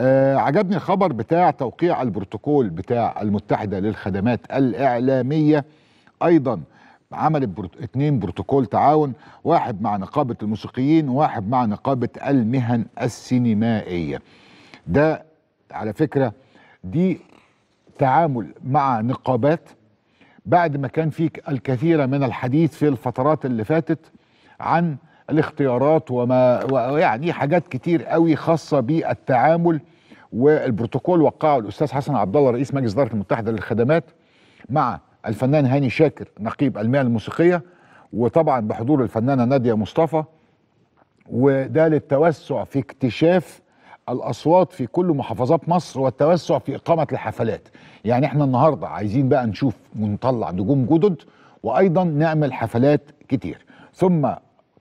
آه عجبني الخبر بتاع توقيع البروتوكول بتاع المتحدة للخدمات الإعلامية أيضا عملت اثنين اتنين بروتوكول تعاون واحد مع نقابة الموسيقيين وواحد مع نقابة المهن السينمائية ده على فكرة دي تعامل مع نقابات بعد ما كان فيك الكثير من الحديث في الفترات اللي فاتت عن الاختيارات وما ويعني حاجات كتير قوي خاصه بالتعامل والبروتوكول وقعه الاستاذ حسن عبد الله رئيس مجلس اداره المتحده للخدمات مع الفنان هاني شاكر نقيب المهن الموسيقيه وطبعا بحضور الفنانه ناديه مصطفى وده للتوسع في اكتشاف الاصوات في كل محافظات مصر والتوسع في اقامه الحفلات يعني احنا النهارده عايزين بقى نشوف ونطلع نجوم جدد وايضا نعمل حفلات كتير ثم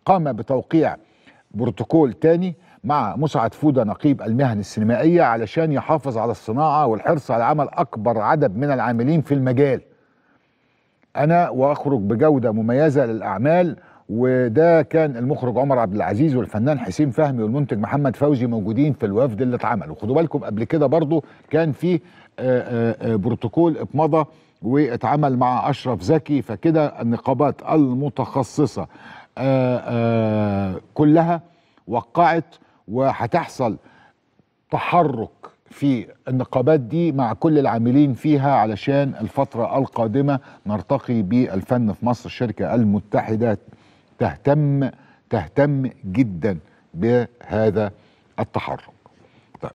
قام بتوقيع بروتوكول تاني مع مسعد فوده نقيب المهن السينمائيه علشان يحافظ على الصناعه والحرص على عمل اكبر عدد من العاملين في المجال. انا واخرج بجوده مميزه للاعمال وده كان المخرج عمر عبد العزيز والفنان حسين فهمي والمنتج محمد فوزي موجودين في الوفد اللي اتعمل وخدوا بالكم قبل كده برضو كان في آه، آه، آه، بروتوكول اتمضى واتعمل مع اشرف زكي فكده النقابات المتخصصه آه، آه، كلها وقعت وهتحصل تحرك في النقابات دي مع كل العاملين فيها علشان الفترة القادمة نرتقي بالفن في مصر الشركة المتحدة تهتم تهتم جدا بهذا التحرك